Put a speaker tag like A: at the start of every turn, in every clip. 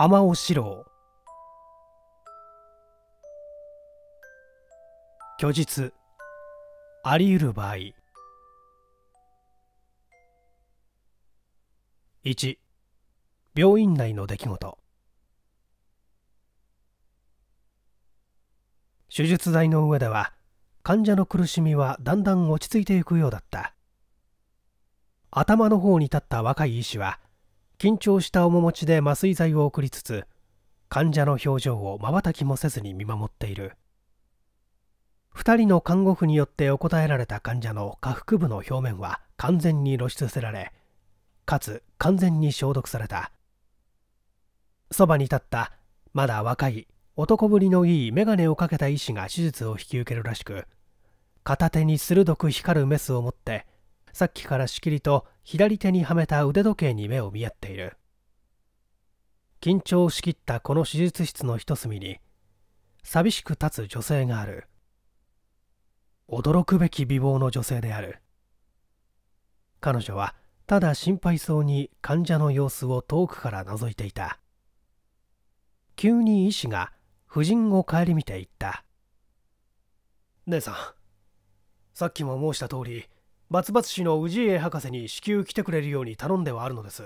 A: 浜尾四郎虚実あり得る場合1病院内の出来事手術台の上では患者の苦しみはだんだん落ち着いていくようだった頭の方に立った若い医師は緊張した面持ちで麻酔剤を送りつつ患者の表情をまばたきもせずに見守っている2人の看護婦によってお答えられた患者の下腹部の表面は完全に露出せられかつ完全に消毒されたそばに立ったまだ若い男ぶりのいい眼鏡をかけた医師が手術を引き受けるらしく片手に鋭く光るメスを持ってさっきからしきりと左手にはめた腕時計に目を見合っている緊張しきったこの手術室の一隅に寂しく立つ女性がある驚くべき美貌の女性である彼女はただ心配そうに患者の様子を遠くから覗いていた急に医師が夫人を顧みて言った姉さんさっきも申した通りバツ市の氏家博士に至急来てくれるように頼んではあるのです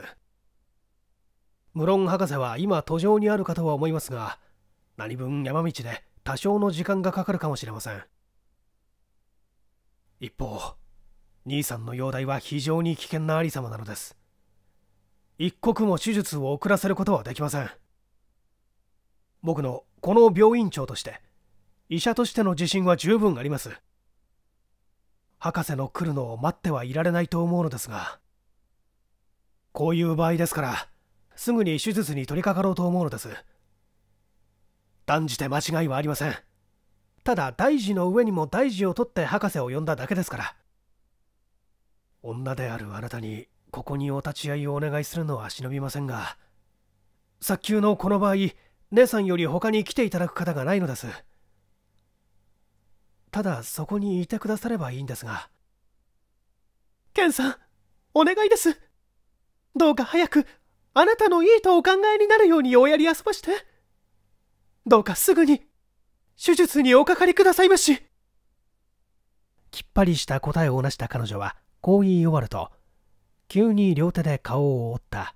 A: 無論博士は今途上にあるかとは思いますが何分山道で多少の時間がかかるかもしれません一方兄さんの容体は非常に危険なありさまなのです一刻も手術を遅らせることはできません僕のこの病院長として医者としての自信は十分あります博士の来るのを待ってはいられないと思うのですがこういう場合ですからすぐに手術に取り掛かろうと思うのです断じて間違いはありませんただ大事の上にも大事を取って博士を呼んだだけですから女であるあなたにここにお立ち会いをお願いするのは忍びませんが早急のこの場合姉さんより他に来ていただく方がないのですただそこにいてくださればいいんですがケンさんお願いですどうか早くあなたのいいとお考えになるようにおやりあそばしてどうかすぐに手術におかかりくださいましきっぱりした答えをなした彼女はこう言い終わると急に両手で顔を覆った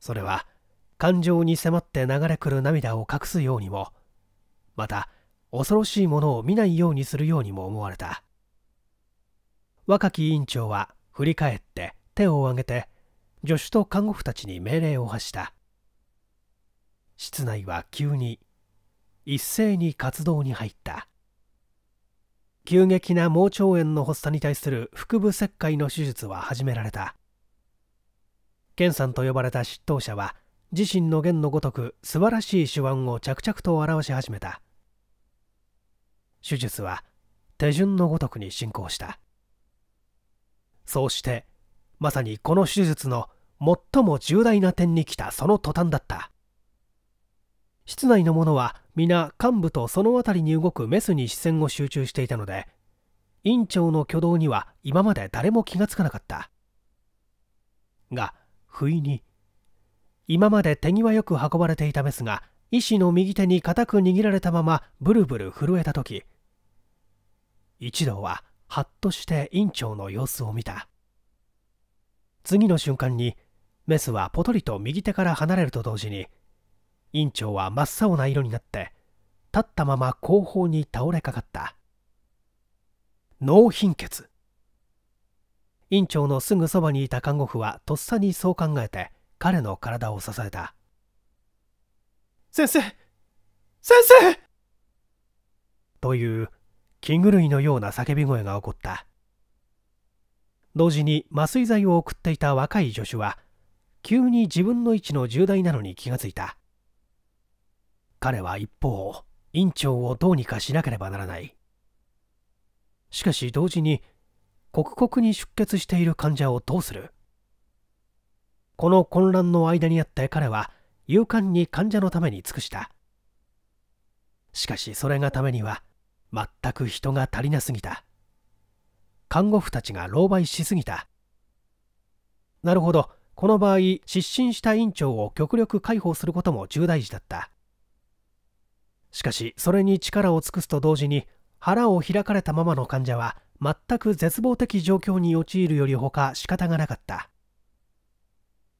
A: それは感情に迫って流れ来る涙を隠すようにもまた恐ろしいものを見ないようにするようにも思われた若き委員長は振り返って手を挙げて助手と看護婦たちに命令を発した室内は急に一斉に活動に入った急激な盲腸炎の発作に対する腹部切開の手術は始められた健さんと呼ばれた執刀者は自身の言のごとく素晴らしい手腕を着々と表し始めた手術は手順のごとくに進行したそうしてまさにこの手術の最も重大な点に来たその途端だった室内の者は皆幹部とその辺りに動くメスに視線を集中していたので院長の挙動には今まで誰も気がつかなかったが不意に今まで手際よく運ばれていたメスが医師の右手に固く握られたままブルブル震えた時一同ははっとして院長の様子を見た次の瞬間にメスはポトリと右手から離れると同時に院長は真っ青な色になって立ったまま後方に倒れかかった脳貧血院長のすぐそばにいた看護婦はとっさにそう考えて彼の体を支えた先生先生という気狂いのような叫び声が起こった同時に麻酔剤を送っていた若い助手は急に自分の位置の重大なのに気がついた彼は一方院長をどうにかしなければならないしかし同時に刻々に出血している患者をどうするこの混乱の間にあって彼は勇敢に患者のために尽くしたしかしそれがためには全く人が足りなすぎた看護婦たちが狼狽しすぎたなるほどこの場合失神した院長を極力介抱することも重大事だったしかしそれに力を尽くすと同時に腹を開かれたままの患者は全く絶望的状況に陥るよりほか仕方がなかった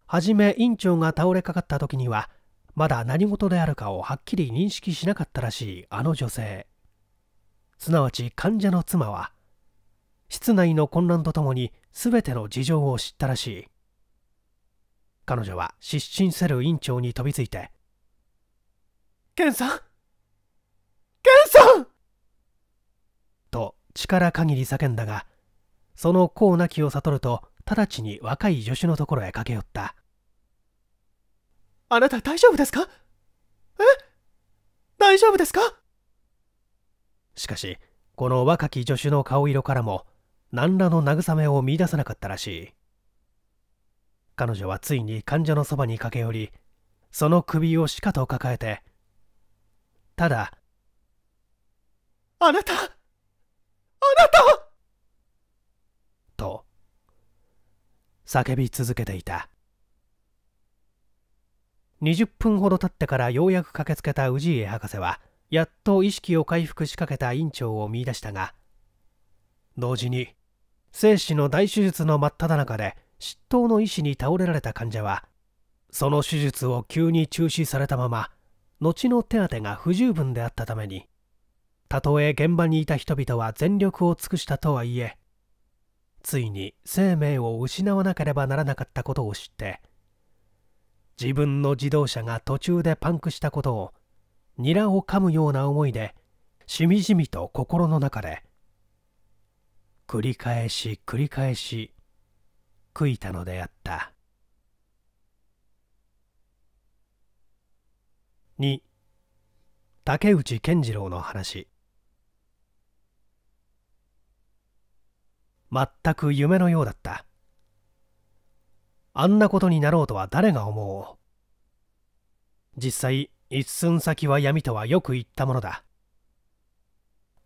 A: はじめ院長が倒れかかった時にはまだ何事であるかをはっきり認識しなかったらしいあの女性すなわち患者の妻は室内の混乱とともに全ての事情を知ったらしい彼女は失神せる院長に飛びついて「ケンさんケンさん!」と力限り叫んだがその功なきを悟ると直ちに若い助手のところへ駆け寄ったあなた大丈夫ですかえ大丈夫ですかしかしこの若き助手の顔色からも何らの慰めを見出さなかったらしい彼女はついに患者のそばに駆け寄りその首をしかと抱えてただあなたあなたと叫び続けていた20分ほど経ってからようやく駆けつけた氏家博士はやっと意識を回復しかけた院長を見いだしたが同時に生死の大手術の真っ只中で執刀の医師に倒れられた患者はその手術を急に中止されたまま後の手当が不十分であったためにたとえ現場にいた人々は全力を尽くしたとはいえついに生命を失わなければならなかったことを知って自分の自動車が途中でパンクしたことをニラを噛むような思いでしみじみと心の中で繰り返し繰り返し悔いたのであった2竹内健次郎の話全く夢のようだったあんなことになろうとは誰が思う実際一寸先は闇とはよく言ったものだ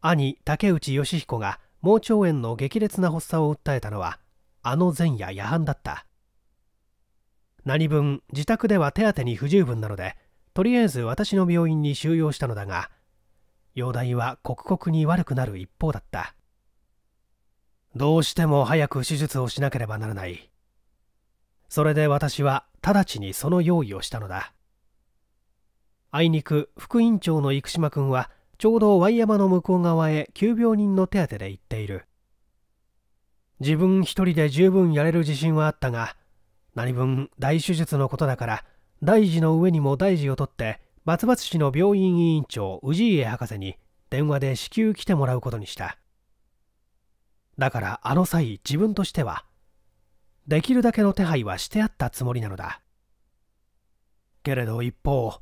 A: 兄竹内義彦が盲腸炎の激烈な発作を訴えたのはあの前夜夜半だった何分自宅では手当てに不十分なのでとりあえず私の病院に収容したのだが容体は刻々に悪くなる一方だったどうしても早く手術をしなければならないそれで私は直ちにその用意をしたのだあいにく副院長の生島君はちょうど Y 山の向こう側へ急病人の手当で行っている自分一人で十分やれる自信はあったが何分大手術のことだから大事の上にも大事を取ってバツバツ市の病院委員長氏家博士に電話で至急来てもらうことにしただからあの際自分としてはできるだけの手配はしてあったつもりなのだけれど一方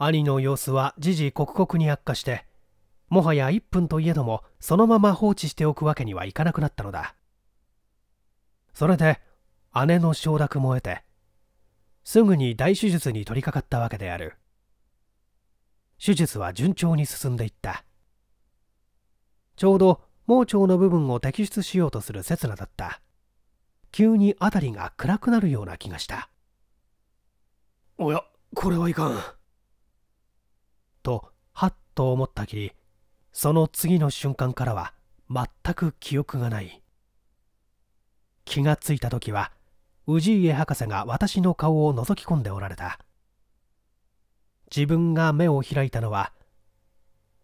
A: 兄の様子は時々刻々に悪化してもはや1分といえどもそのまま放置しておくわけにはいかなくなったのだそれで姉の承諾も得てすぐに大手術に取り掛かったわけである手術は順調に進んでいったちょうど盲腸の部分を摘出しようとする刹那だった急に辺りが暗くなるような気がしたおやこれはいかんとはっと思ったきりその次の瞬間からは全く記憶がない気がついた時は氏家博士が私の顔を覗き込んでおられた自分が目を開いたのは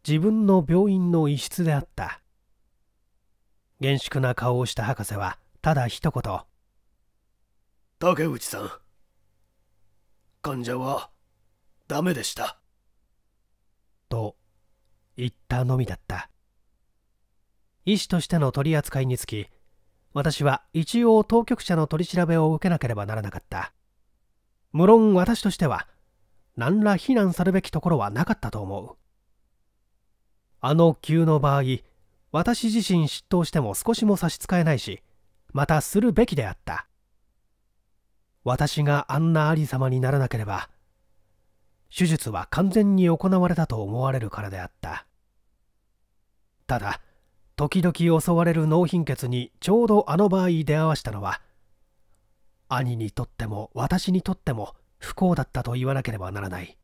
A: 自分の病院の一室であった厳粛な顔をした博士はただ一言竹内さん患者はダメでしたと言ったのみだった医師としての取り扱いにつき私は一応当局者の取り調べを受けなければならなかった無論私としては何ら非難さるべきところはなかったと思うあの急の場合私自身執刀しても少しも差し支えないしまたするべきであった私があんなありさまにならなければ手術は完全に行われたと思われるからであったただ時々襲われる脳貧血にちょうどあの場合出会わしたのは兄にとっても私にとっても不幸だったと言わなければならない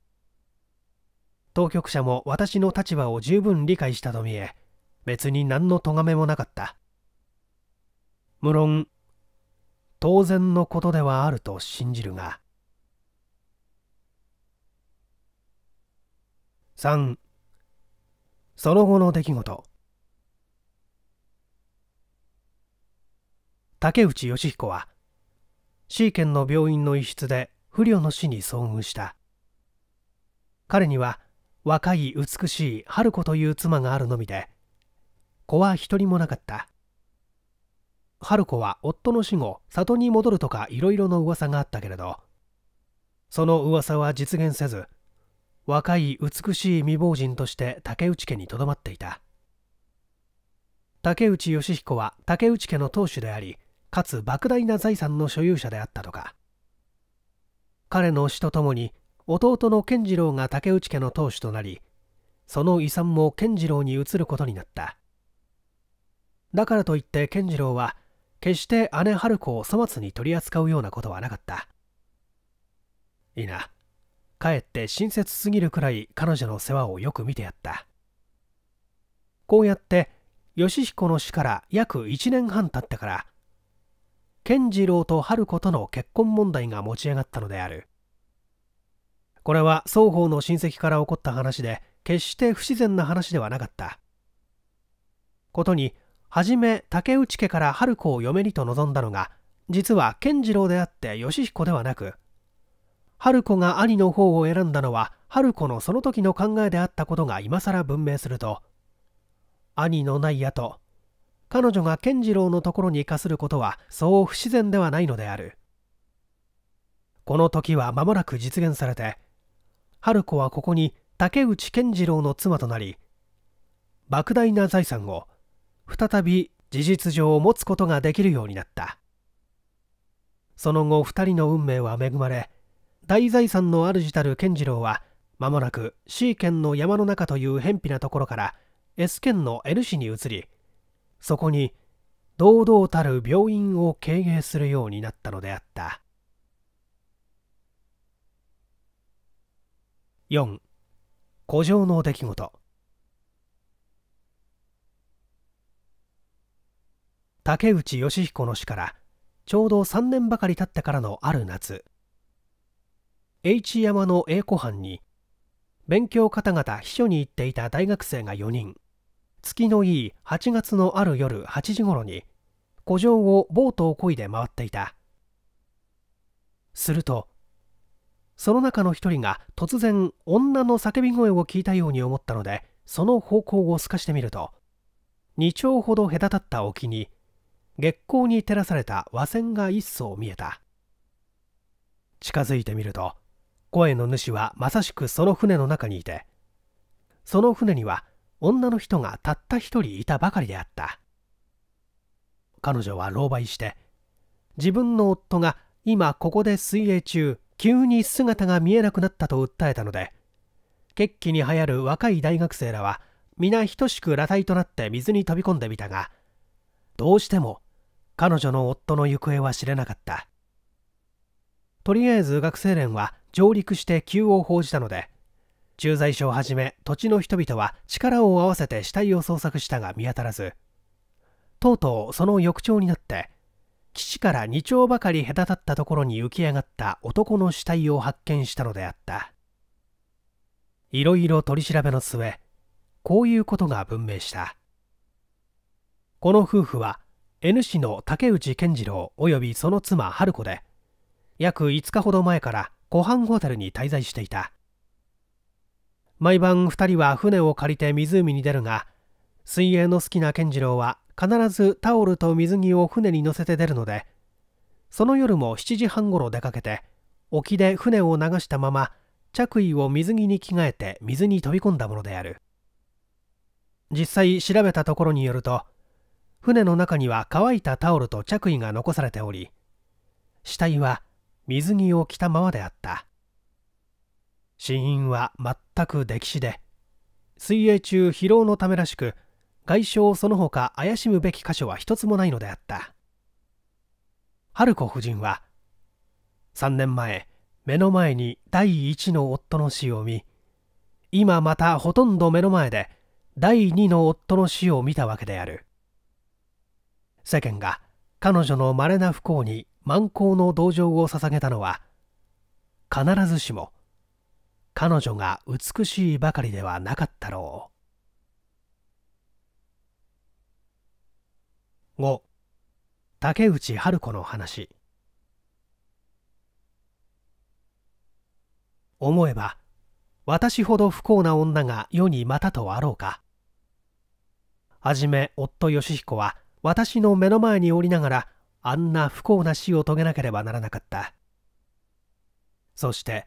A: 当局者も私の立場を十分理解したと見え別に何の咎めもなかった無論当然のことではあると信じるが3その後の出来事竹内義彦は C 県の病院の一室で不慮の死に遭遇した彼には若い美しい春子という妻があるのみで子は一人もなかった春子は夫の死後里に戻るとかいろいろの噂があったけれどその噂は実現せず若い美しい未亡人として竹内家にとどまっていた竹内義彦は竹内家の当主でありかつ莫大な財産の所有者であったとか彼の死とともに弟の健次郎が竹内家の当主となりその遺産も健次郎に移ることになっただからといって健次郎は決して姉春子を粗末に取り扱うようなことはなかったいいなかえって親切すぎるくらい彼女の世話をよく見てやったこうやって義彦の死から約1年半経ってから健次郎と春子との結婚問題が持ち上がったのであるこれは双方の親戚から起こった話で決して不自然な話ではなかったことに初め竹内家から春子を嫁にと望んだのが実は健次郎であって義彦ではなく春子が兄の方を選んだのは春子のその時の考えであったことが今更文明すると兄のないやと彼女が健次郎のところにかすることはそう不自然ではないのであるこの時は間もなく実現されて春子はここに竹内健次郎の妻となり莫大な財産を再び事実上持つことができるようになったその後2人の運命は恵まれ大財産の主たる健次郎は間もなく C 県の山の中という偏僻なところから S 県の N 市に移りそこに堂々たる病院を経営するようになったのであった4古城の出来事竹内義彦の死からちょうど3年ばかり経ってからのある夏 H 山の A 湖畔に勉強方々秘書に行っていた大学生が4人月のいい8月のある夜8時頃に古城をボートを漕いで回っていたするとその中の1人が突然女の叫び声を聞いたように思ったのでその方向を透かしてみると2丁ほど隔たった沖に月光に照らされた和船が一層見えた近づいてみると声の主はまさしくその船の中にいてその船には女の人がたった一人いたばかりであった彼女は狼狽して自分の夫が今ここで水泳中急に姿が見えなくなったと訴えたので決起に流行る若い大学生らは皆等しく裸体となって水に飛び込んでみたがどうしても彼女の夫の行方は知れなかったとりあえず学生連は上陸して急を報じたので駐在所をはじめ土地の人々は力を合わせて死体を捜索したが見当たらずとうとうその翌朝になって岸から2丁ばかり隔たったところに浮き上がった男の死体を発見したのであったいろいろ取り調べの末こういうことが文明したこの夫婦は N 氏の竹内健次郎及びその妻春子で約5日ほど前から湖畔ホテルに滞在していた毎晩2人は船を借りて湖に出るが水泳の好きな健次郎は必ずタオルと水着を船に乗せて出るのでその夜も7時半ごろ出かけて沖で船を流したまま着衣を水着に着替えて水に飛び込んだものである実際調べたところによると船の中には乾いたタオルと着衣が残されており死体は水着を着たままであった死因は全く溺死で水泳中疲労のためらしく外傷その他怪しむべき箇所は一つもないのであった春子夫人は3年前目の前に第一の夫の死を見今またほとんど目の前で第二の夫の死を見たわけである世間が彼女の稀な不幸に満行の同情を捧げたのは必ずしも彼女が美しいばかりではなかったろう五竹内春子の話思えば私ほど不幸な女が世にまたとあろうかはじめ夫義彦は私の目の前におりながらあんな不幸な死を遂げなければならなかったそして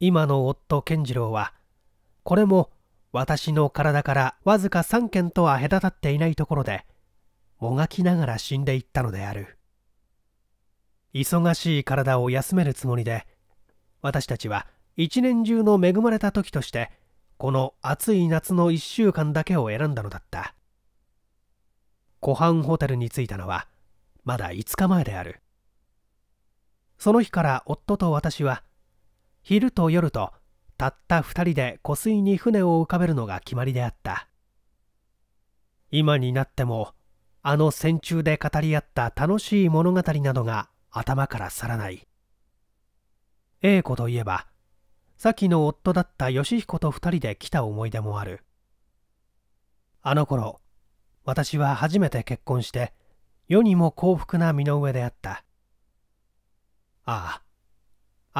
A: 今の夫健次郎はこれも私の体からわずか3軒とは隔たっていないところでもがきながら死んでいったのである忙しい体を休めるつもりで私たちは一年中の恵まれた時としてこの暑い夏の1週間だけを選んだのだった湖畔ホテルに着いたのはまだ5日前であるその日から夫と私は昼と夜とたった2人で湖水に船を浮かべるのが決まりであった今になってもあの戦中で語り合った楽しい物語などが頭から去らない A 子といえば先の夫だった義彦と2人で来た思い出もあるあの頃私は初めて結婚して世にも幸福な身の上であったああ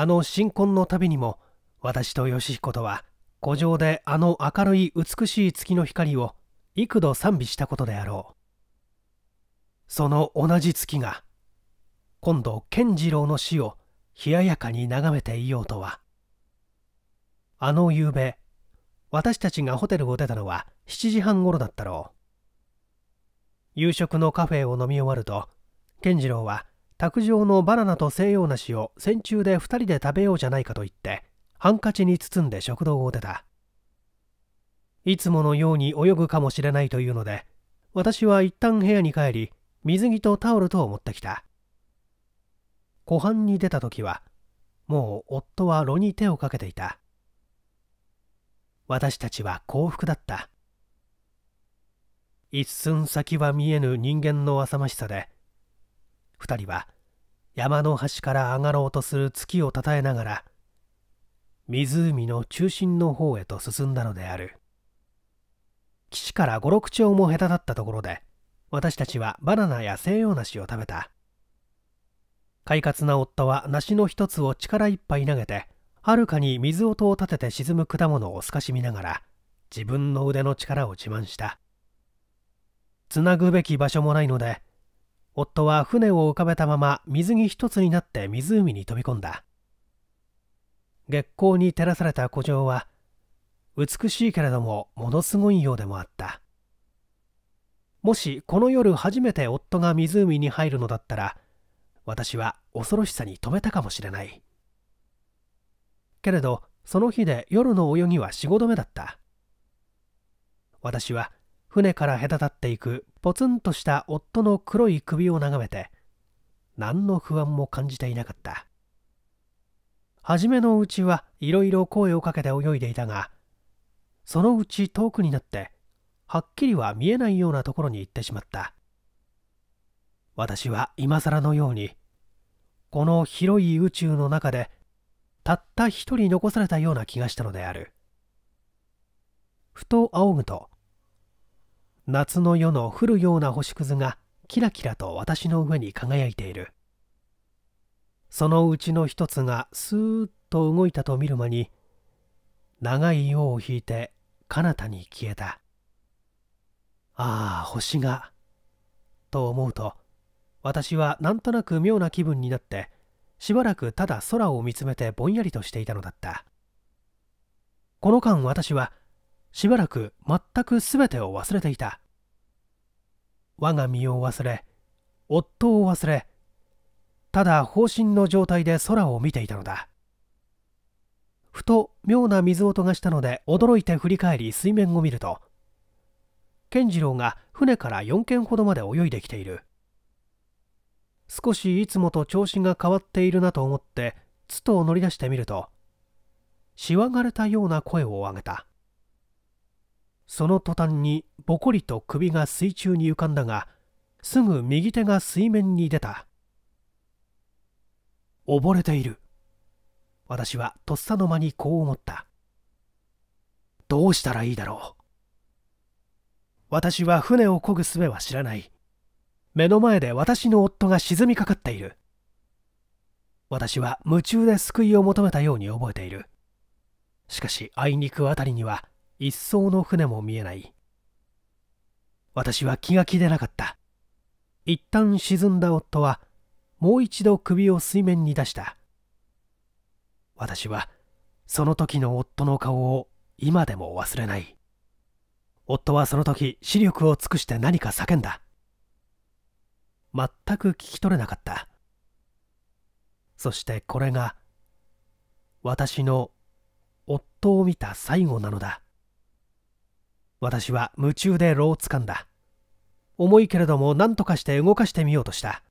A: あの新婚の度にも私と義彦とは古城であの明るい美しい月の光を幾度賛美したことであろうその同じ月が今度健次郎の死を冷ややかに眺めていようとはあの夕べ私たちがホテルを出たのは7時半頃だったろう夕食のカフェを飲み終わると健次郎は卓上のバナナと西洋梨を戦中で2人で食べようじゃないかと言ってハンカチに包んで食堂を出たいつものように泳ぐかもしれないというので私は一旦部屋に帰り水着とタオルとを持ってきた湖畔に出た時はもう夫は炉に手をかけていた私たちは幸福だった一寸先は見えぬ人間の浅ましさで2人は山の端から上がろうとする月をたたえながら湖の中心の方へと進んだのである岸から五六丁も隔たったところで私たちはバナナや西洋梨を食べた快活な夫は梨の一つを力いっぱい投げてはるかに水音を立てて沈む果物を透かし見ながら自分の腕の力を自慢したつなぐべき場所もないので夫は船を浮かべたまま水着一つになって湖に飛び込んだ月光に照らされた古城は美しいけれどもものすごいようでもあったもしこの夜初めて夫が湖に入るのだったら私は恐ろしさに止めたかもしれないけれどその日で夜の泳ぎは仕事目だった私は船から隔たっていくポツンとした夫の黒い首を眺めて何の不安も感じていなかった初めのうちはいろいろ声をかけて泳いでいたがそのうち遠くになってはっきりは見えないようなところに行ってしまった私は今更のようにこの広い宇宙の中でたった一人残されたような気がしたのであるふと仰ぐと夏の夜の降るような星屑がキラキラと私の上に輝いているそのうちの一つがスーッと動いたと見る間に長い尾を引いて彼方に消えたああ星がと思うと私はなんとなく妙な気分になってしばらくただ空を見つめてぼんやりとしていたのだったこの間私はしばらく全く全てを忘れていた我が身を忘れ夫を忘れただ放心の状態で空を見ていたのだふと妙な水音がしたので驚いて振り返り水面を見ると健次郎が船から4軒ほどまで泳いできている少しいつもと調子が変わっているなと思ってつと乗り出してみるとしわがれたような声を上げたその途端にぼこりと首が水中に浮かんだがすぐ右手が水面に出た溺れている私はとっさの間にこう思ったどうしたらいいだろう私は船を漕ぐ術は知らない目の前で私の夫が沈みかかっている私は夢中で救いを求めたように覚えているしかしあいにくあたりには一艘の船も見えない私は気が気でなかった一旦沈んだ夫はもう一度首を水面に出した私はその時の夫の顔を今でも忘れない夫はその時視力を尽くして何か叫んだ全く聞き取れなかったそしてこれが私の夫を見た最後なのだ私は夢中で炉をつかんだ重いけれども何とかして動かしてみようとした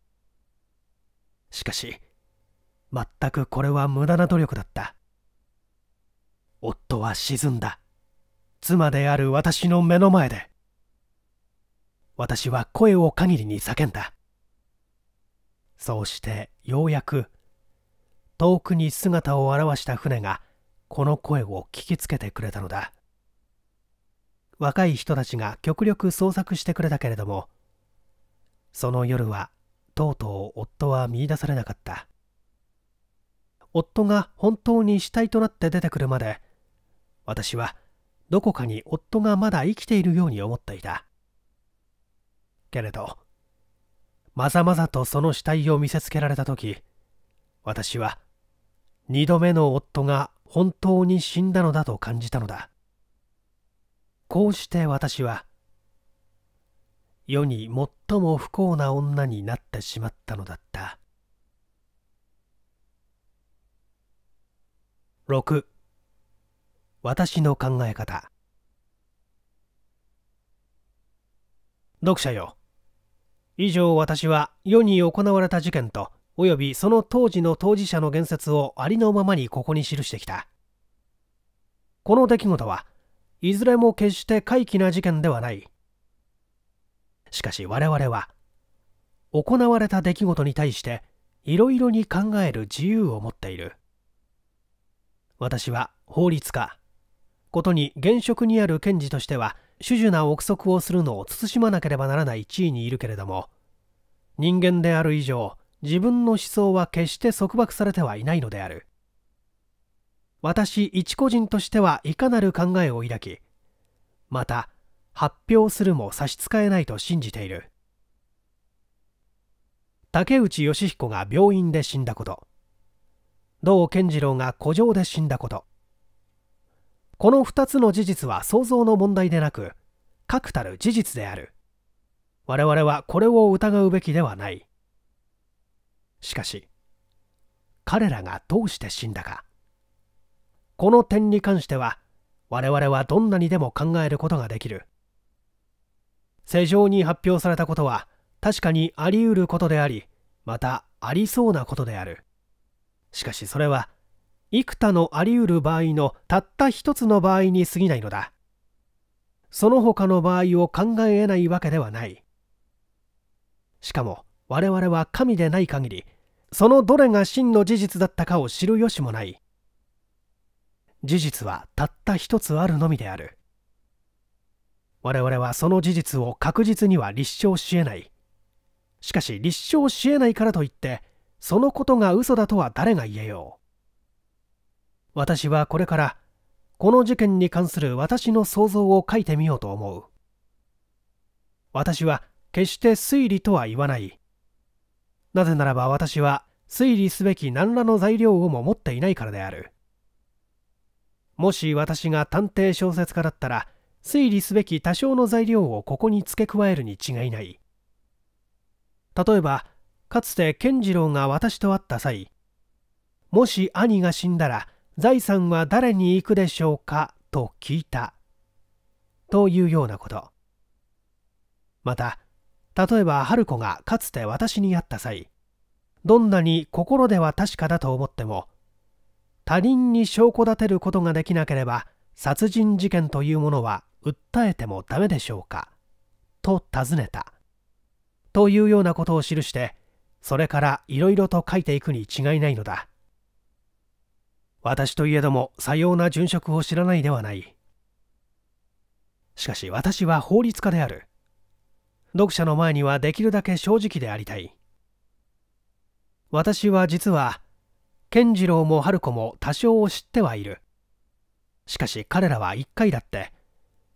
A: しかし全くこれは無駄な努力だった夫は沈んだ妻である私の目の前で私は声を限りに叫んだそうしてようやく遠くに姿を現した船がこの声を聞きつけてくれたのだ若い人たちが極力捜索してくれたけれどもその夜はとうとう夫は見いだされなかった夫が本当に死体となって出てくるまで私はどこかに夫がまだ生きているように思っていたけれどまざまざとその死体を見せつけられた時私は2度目の夫が本当に死んだのだと感じたのだこうして私は世に最も不幸な女になってしまったのだった6私の考え方読者よ以上私は世に行われた事件とおよびその当時の当事者の言説をありのままにここに記してきたこの出来事はいずれも決して怪奇な事件ではないしかし我々は行われた出来事に対していろいろに考える自由を持っている私は法律家ことに現職にある検事としては種々な憶測をするのを慎まなければならない地位にいるけれども人間である以上自分の思想は決して束縛されてはいないのである私一個人としてはいかなる考えを抱きまた発表するも差し支えないと信じている竹内義彦が病院で死んだこと堂健次郎が古城で死んだことこの2つの事実は想像の問題でなく確たる事実である我々はこれを疑うべきではないしかし彼らがどうして死んだかこの点に関しては我々はどんなにでも考えることができる世上に発表されたことは確かにあり得ることでありまたありそうなことであるしかしそれは幾多のあり得る場合のたった一つの場合に過ぎないのだその他の場合を考えないわけではないしかも我々は神でない限りそのどれが真の事実だったかを知る由もない事実はたった一つあるのみである我々はその事実を確実には立証しえないしかし立証しえないからといってそのことが嘘だとは誰が言えよう私はこれからこの事件に関する私の想像を書いてみようと思う私は決して推理とは言わないなぜならば私は推理すべき何らの材料をも持っていないからであるもし私が探偵小説家だったら推理すべき多少の材料をここに付け加えるに違いない例えばかつて健次郎が私と会った際もし兄が死んだら財産は誰に行くでしょうかと聞いたというようなことまた例えば春子がかつて私に会った際どんなに心では確かだと思っても他人に証拠立てることができなければ殺人事件というものは訴えてもダメでしょうかと尋ねたというようなことを記してそれからいろいろと書いていくに違いないのだ私といえどもさような殉職を知らないではないしかし私は法律家である読者の前にはできるだけ正直でありたい私は実は健次郎も春子も多少知ってはいるしかし彼らは一回だって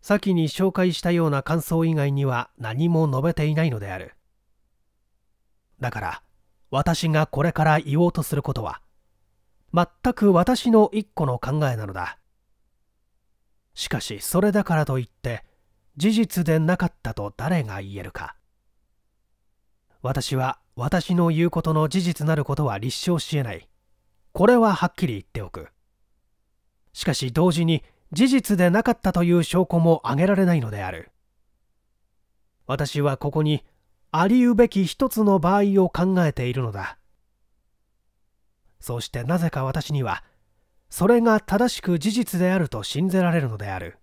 A: 先に紹介したような感想以外には何も述べていないのであるだから私がこれから言おうとすることは全く私の一個の考えなのだしかしそれだからといって事実でなかったと誰が言えるか私は私の言うことの事実なることは立証しえないこれははっきり言っておくしかし同時に事実でなかったという証拠も挙げられないのである私はここにありうべき一つの場合を考えているのだそしてなぜか私にはそれが正しく事実であると信ぜられるのである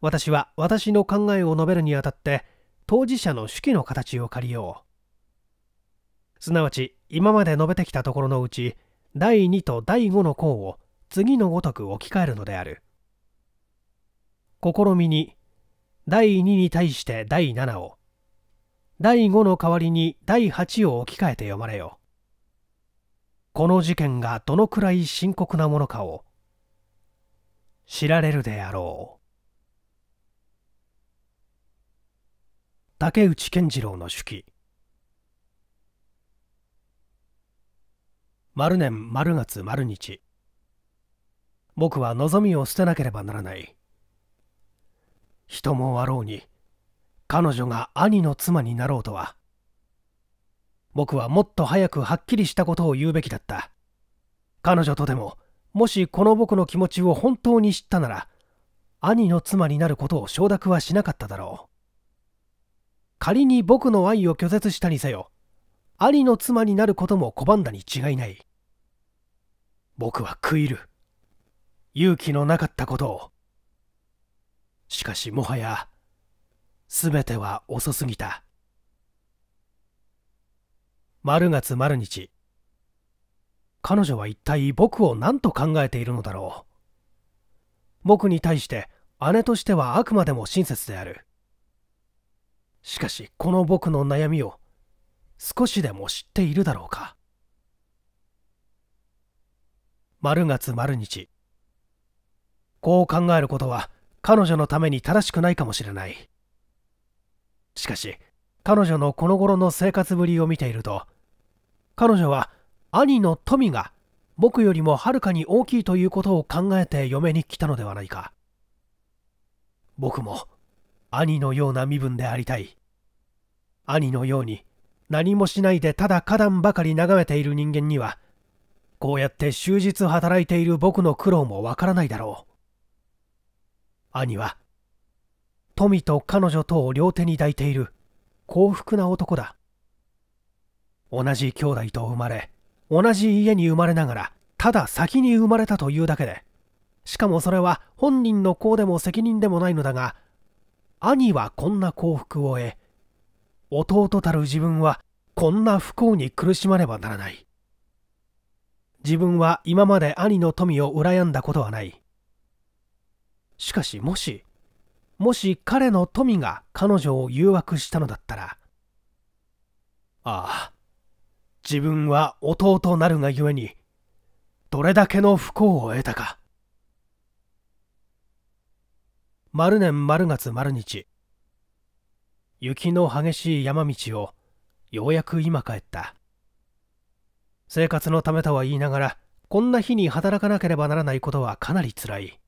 A: 私は私の考えを述べるにあたって当事者の手記の形を借りようすなわち今まで述べてきたところのうち第2と第5の項を次のごとく置き換えるのである試みに第2に対して第7を第5の代わりに第8を置き換えて読まれよこの事件がどのくらい深刻なものかを知られるであろう竹内健次郎の手記丸年丸月丸日僕は望みを捨てなければならない人もあろうに彼女が兄の妻になろうとは僕はもっと早くはっきりしたことを言うべきだった彼女とでももしこの僕の気持ちを本当に知ったなら兄の妻になることを承諾はしなかっただろう仮に僕の愛を拒絶したにせよ兄の妻になることも拒んだに違いない。僕は食いる。勇気のなかったことを。しかしもはや、全ては遅すぎた。丸月丸日。彼女は一体僕を何と考えているのだろう。僕に対して姉としてはあくまでも親切である。しかしこの僕の悩みを少しでも知っているだろうか丸月丸日こう考えることは彼女のために正しくないかもしれないしかし彼女のこの頃の生活ぶりを見ていると彼女は兄の富が僕よりもはるかに大きいということを考えて嫁に来たのではないか僕も兄のような身分でありたい兄のように何もしないでただ花壇ばかり眺めている人間にはこうやって終日働いている僕の苦労もわからないだろう兄は富と彼女とを両手に抱いている幸福な男だ同じ兄弟と生まれ同じ家に生まれながらただ先に生まれたというだけでしかもそれは本人の功でも責任でもないのだが兄はこんな幸福を得弟たる自分はこんな不幸に苦しまねばならない自分は今まで兄の富を羨んだことはないしかしもしもし彼の富が彼女を誘惑したのだったらああ自分は弟なるがゆえにどれだけの不幸を得たか丸年丸月丸日雪の激しい山道をようやく今帰った生活のためとは言いながらこんな日に働かなければならないことはかなりつらい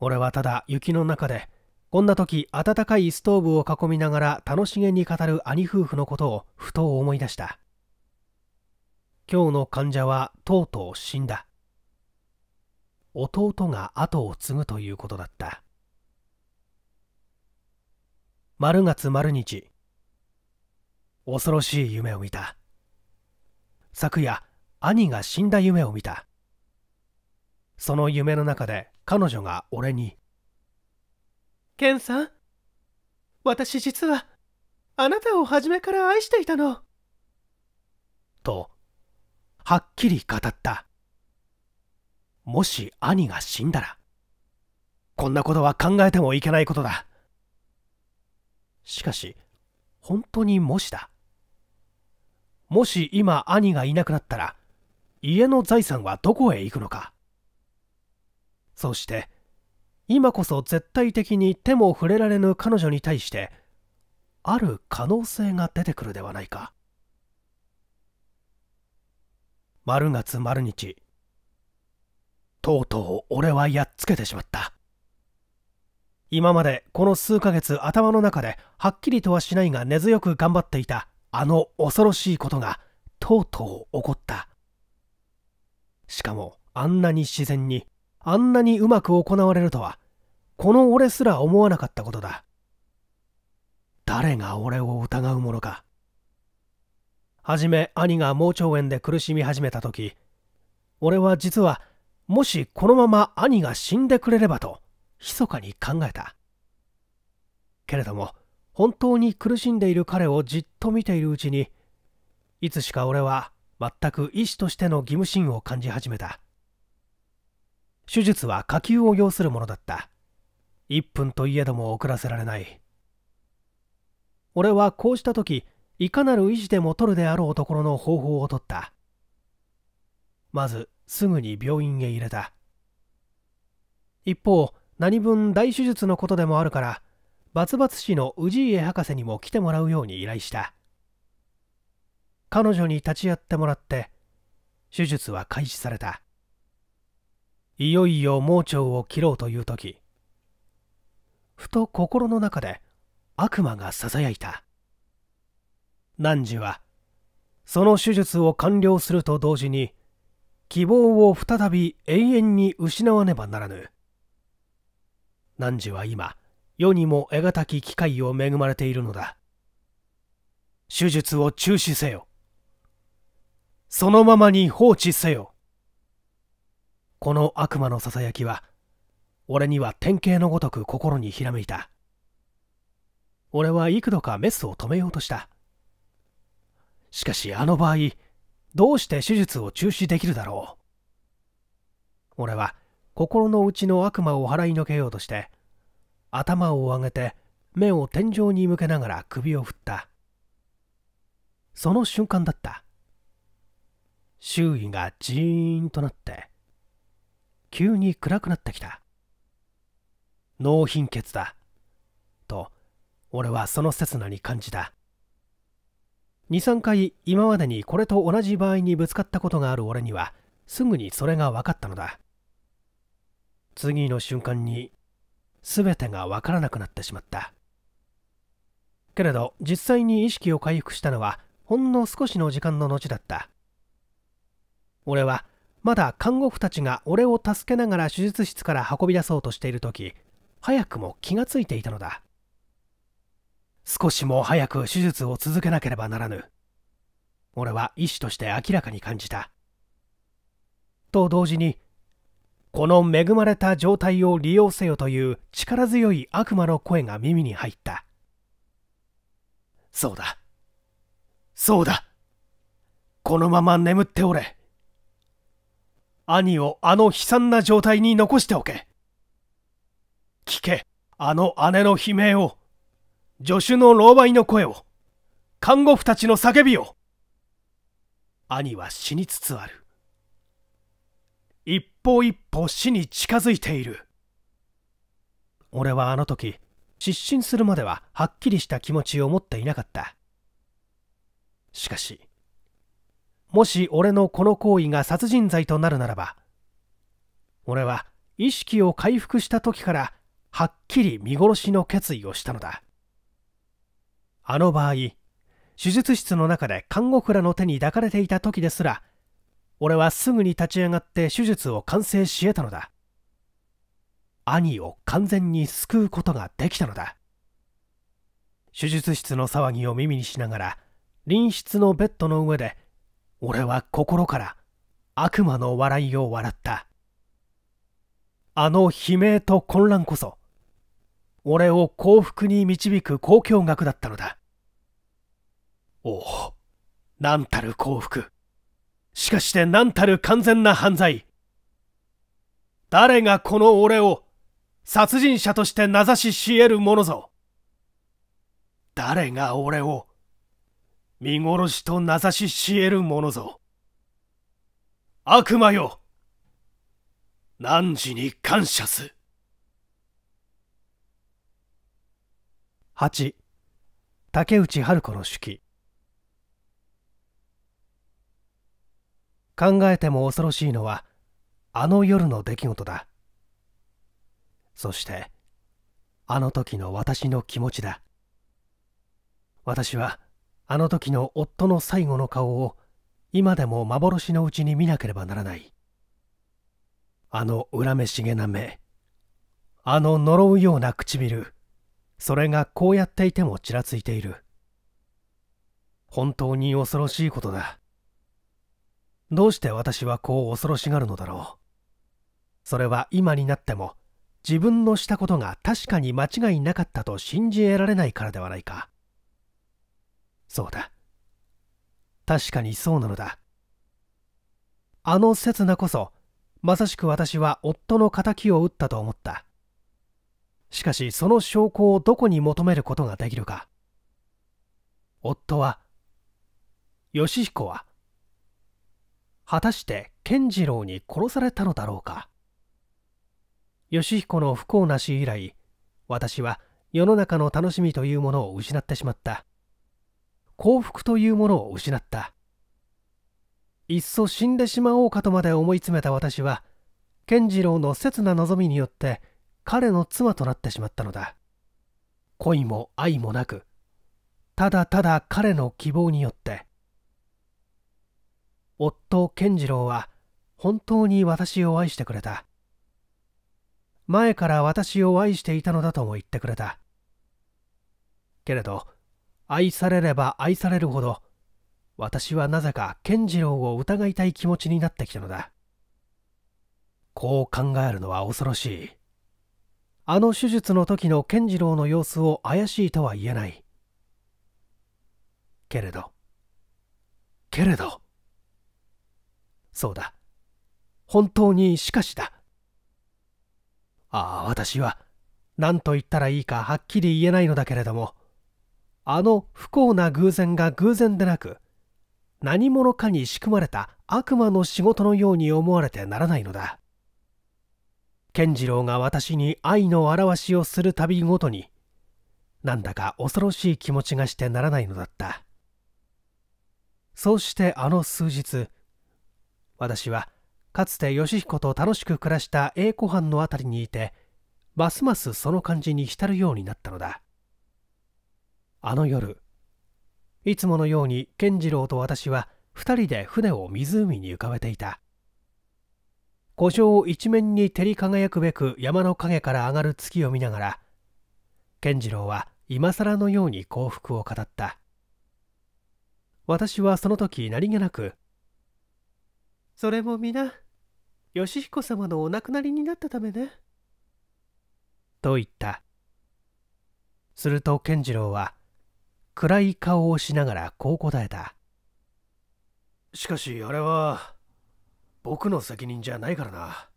A: 俺はただ雪の中でこんな時暖かいストーブを囲みながら楽しげに語る兄夫婦のことをふと思い出した今日の患者はとうとう死んだ弟が後を継ぐということだった丸月丸日恐ろしい夢を見た昨夜兄が死んだ夢を見たその夢の中で彼女が俺に「ケンさん私実はあなたを初めから愛していたの」とはっきり語ったもし兄が死んだらこんなことは考えてもいけないことだしかし本当にもしだもし今兄がいなくなったら家の財産はどこへ行くのかそして今こそ絶対的に手も触れられぬ彼女に対してある可能性が出てくるではないか丸月丸日とうとう俺はやっつけてしまった今までこの数ヶ月頭の中ではっきりとはしないが根強く頑張っていたあの恐ろしいことがとうとう起こったしかもあんなに自然にあんなにうまく行われるとはこの俺すら思わなかったことだ誰が俺を疑うものかはじめ兄が盲腸炎で苦しみ始めた時俺は実はもしこのまま兄が死んでくれればと密かに考えたけれども本当に苦しんでいる彼をじっと見ているうちにいつしか俺は全く医師としての義務心を感じ始めた手術は下級を要するものだった1分といえども遅らせられない俺はこうした時いかなる意地でも取るであろうところの方法を取ったまずすぐに病院へ入れた一方何分大手術のことでもあるからバツバツ氏の氏家博士にも来てもらうように依頼した彼女に立ち会ってもらって手術は開始されたいよいよ盲腸を切ろうという時ふと心の中で悪魔がささやいた汝はその手術を完了すると同時に希望を再び永遠に失わねばならぬ汝は今世にも得難き機会を恵まれているのだ手術を中止せよそのままに放置せよこの悪魔のささやきは俺には典型のごとく心にひらめいた俺は幾度かメスを止めようとしたしかしあの場合どうして手術を中止できるだろう俺は心の内の悪魔を払いのけようとして頭を上げて目を天井に向けながら首を振ったその瞬間だった周囲がジーンとなって急に暗くなってきた脳貧血だと俺はその刹那に感じた23回今までにこれと同じ場合にぶつかったことがある俺にはすぐにそれが分かったのだ次の瞬間に全てが分からなくなってしまったけれど実際に意識を回復したのはほんの少しの時間の後だった俺はまだ看護婦たちが俺を助けながら手術室から運び出そうとしている時早くも気がついていたのだ少しも早く手術を続けなければならぬ俺は医師として明らかに感じたと同時にこの恵まれた状態を利用せよという力強い悪魔の声が耳に入ったそうだそうだこのまま眠っておれ兄をあの悲惨な状態に残しておけ聞けあの姉の悲鳴を助手の老媒の声を看護婦たちの叫びを兄は死につつある歩一歩死に近づいている俺はあの時失神するまでははっきりした気持ちを持っていなかったしかしもし俺のこの行為が殺人罪となるならば俺は意識を回復した時からはっきり見殺しの決意をしたのだあの場合手術室の中で看護婦らの手に抱かれていた時ですら俺はすぐに立ち上がって手術を完成し得たのだ兄を完全に救うことができたのだ手術室の騒ぎを耳にしながら隣室のベッドの上で俺は心から悪魔の笑いを笑ったあの悲鳴と混乱こそ俺を幸福に導く交響楽だったのだおおなんたる幸福しかして何たる完全な犯罪。誰がこの俺を殺人者として名指しし得るものぞ。誰が俺を見殺しと名指しし得るものぞ。悪魔よ汝に感謝す。八、竹内春子の手記考えても恐ろしいのはあの夜の出来事だそしてあの時の私の気持ちだ私はあの時の夫の最後の顔を今でも幻のうちに見なければならないあの恨めしげな目あの呪うような唇それがこうやっていてもちらついている本当に恐ろしいことだどうして私はこう恐ろしがるのだろうそれは今になっても自分のしたことが確かに間違いなかったと信じ得られないからではないかそうだ確かにそうなのだあの刹那こそまさしく私は夫の敵を討ったと思ったしかしその証拠をどこに求めることができるか夫は義彦は果たして健次郎に殺されたのだろうか義彦の不幸な死以来私は世の中の楽しみというものを失ってしまった幸福というものを失ったいっそ死んでしまおうかとまで思い詰めた私は健次郎の切な望みによって彼の妻となってしまったのだ恋も愛もなくただただ彼の希望によって夫健次郎は本当に私を愛してくれた前から私を愛していたのだとも言ってくれたけれど愛されれば愛されるほど私はなぜか健次郎を疑いたい気持ちになってきたのだこう考えるのは恐ろしいあの手術の時の健次郎の様子を怪しいとは言えないけれどけれどそうだ本当にしかしだああ私は何と言ったらいいかはっきり言えないのだけれどもあの不幸な偶然が偶然でなく何者かに仕組まれた悪魔の仕事のように思われてならないのだ健次郎が私に愛の表しをするたびごとになんだか恐ろしい気持ちがしてならないのだったそうしてあの数日私はかつて義彦と楽しく暮らした英子藩の辺りにいてますますその感じに浸るようになったのだあの夜いつものように健次郎と私は2人で船を湖に浮かべていた湖上一面に照り輝くべく山の陰から上がる月を見ながら健次郎は今更のように幸福を語った私はその時何気なくそれも皆義彦様のお亡くなりになったためね。と言った。すると健次郎は暗い顔をしながらこう答えた。しかしあれは僕の責任じゃないからな。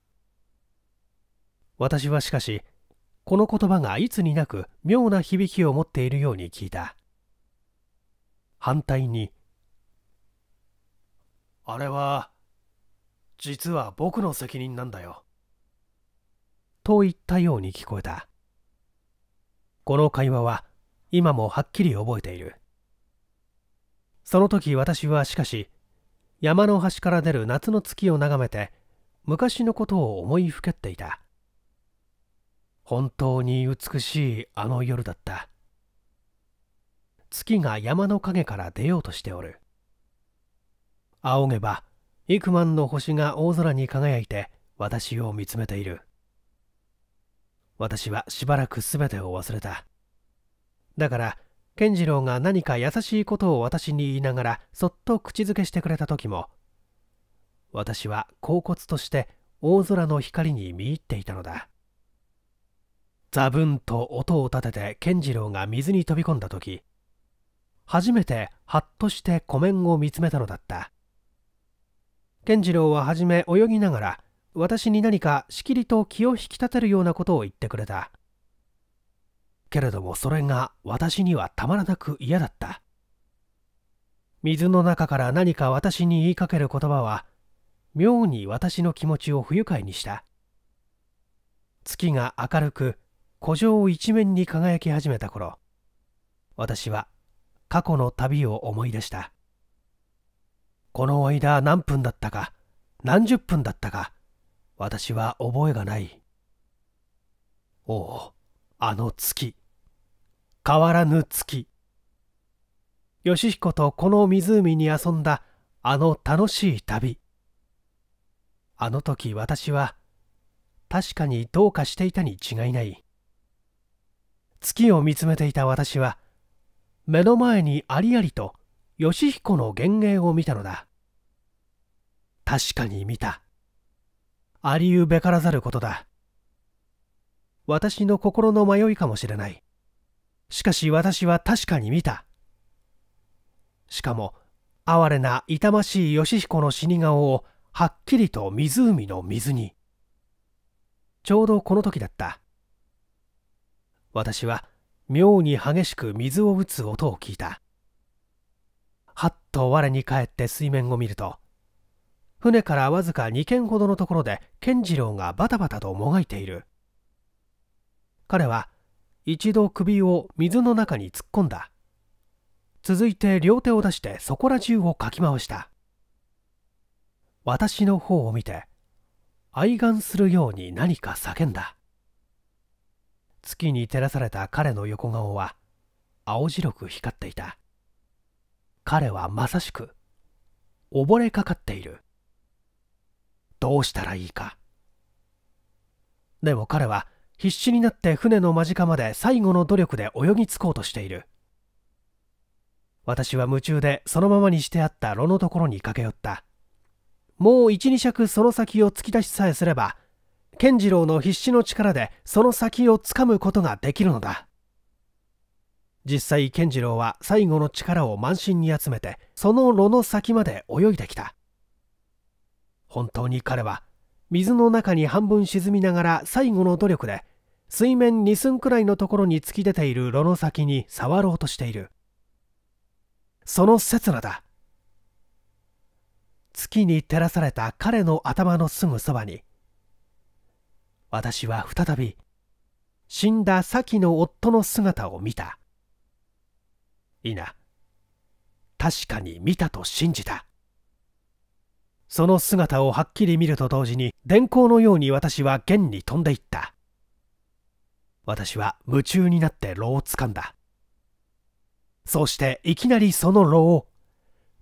A: 私はしかしこの言葉がいつになく妙な響きを持っているように聞いた。反対にあれは実は僕の責任なんだよ。と言ったように聞こえた。この会話は今もはっきり覚えている。その時私はしかし山の端から出る夏の月を眺めて昔のことを思いふけっていた。本当に美しいあの夜だった。月が山の影から出ようとしておる。仰げば幾万の星が大空に輝いて私を見つめている私はしばらく全てを忘れただから健次郎が何か優しいことを私に言いながらそっと口づけしてくれた時も私は恍惚として大空の光に見入っていたのだザブンと音を立てて健次郎が水に飛び込んだ時初めてハッとして湖面を見つめたのだった健次郎ははじめ泳ぎながら私に何かしきりと気を引き立てるようなことを言ってくれたけれどもそれが私にはたまらなく嫌だった水の中から何か私に言いかける言葉は妙に私の気持ちを不愉快にした月が明るく古城一面に輝き始めた頃私は過去の旅を思い出したこの間何分だったか、何十分だったか、私は覚えがない。おお、あの月。変わらぬ月。義彦とこの湖に遊んだあの楽しい旅。あの時私は確かにどうかしていたに違いない。月を見つめていた私は目の前にありありと義彦の幻影を見たのだ確かに見たありうべからざることだ私の心の迷いかもしれないしかし私は確かに見たしかも哀れな痛ましい義彦の死に顔をはっきりと湖の水にちょうどこの時だった私は妙に激しく水を打つ音を聞いたはっと我に返って水面を見ると船からわずか2軒ほどのところで健次郎がバタバタともがいている彼は一度首を水の中に突っ込んだ続いて両手を出してそこら中をかき回した私の方を見て哀願するように何か叫んだ月に照らされた彼の横顔は青白く光っていた彼はまさしく溺れかかっているどうしたらいいかでも彼は必死になって船の間近まで最後の努力で泳ぎ着こうとしている私は夢中でそのままにしてあった炉のところに駆け寄ったもう12尺その先を突き出しさえすれば健次郎の必死の力でその先をつかむことができるのだ実際健次郎は最後の力を満身に集めてその炉の先まで泳いできた本当に彼は水の中に半分沈みながら最後の努力で水面2寸くらいのところに突き出ている炉の先に触ろうとしているその刹那だ月に照らされた彼の頭のすぐそばに私は再び死んだ先の夫の姿を見たいいな確かに見たと信じたその姿をはっきり見ると同時に電光のように私は現に飛んでいった私は夢中になって炉をつかんだそうしていきなりその炉を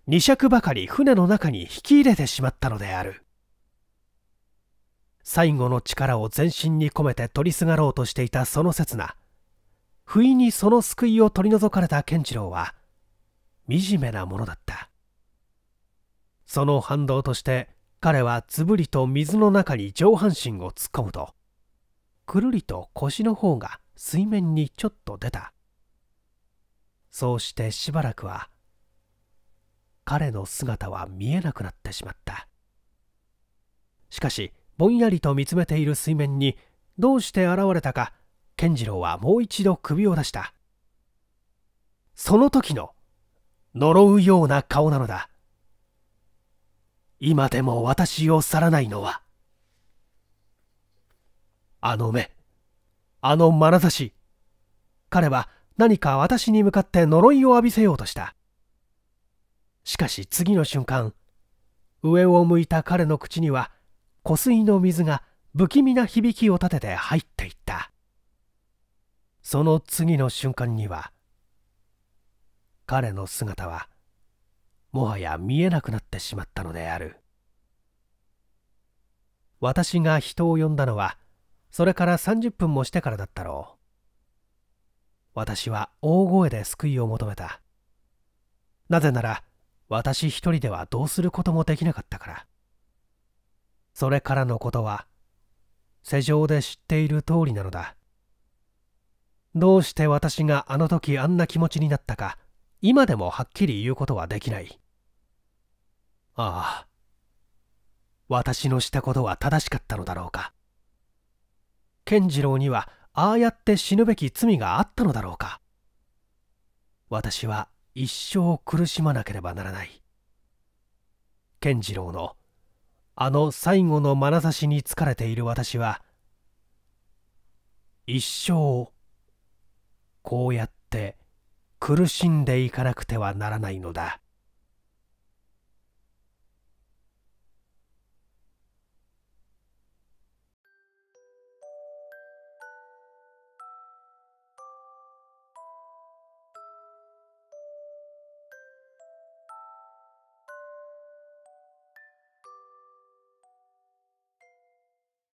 A: 2尺ばかり船の中に引き入れてしまったのである最後の力を全身に込めて取りすがろうとしていたその刹那不意にその救いを取り除かれた健次郎は惨めなものだったその反動として彼はつぶりと水の中に上半身を突っ込むとくるりと腰の方が水面にちょっと出たそうしてしばらくは彼の姿は見えなくなってしまったしかしぼんやりと見つめている水面にどうして現れたか健次郎はもう一度首を出したその時の呪うような顔なのだ今でも私を去らないのはあの目あの眼差し彼は何か私に向かって呪いを浴びせようとしたしかし次の瞬間上を向いた彼の口には湖水の水が不気味な響きを立てて入っていったその次の瞬間には彼の姿はもはや見えなくなってしまったのである私が人を呼んだのはそれから30分もしてからだったろう私は大声で救いを求めたなぜなら私一人ではどうすることもできなかったからそれからのことは世上で知っている通りなのだどうして私があの時あんな気持ちになったか今でもはっきり言うことはできないああ私のしたことは正しかったのだろうか健次郎にはああやって死ぬべき罪があったのだろうか私は一生苦しまなければならない健次郎のあの最後の眼差しに疲れている私は一生こうやって苦しんでいかなくてはならないのだ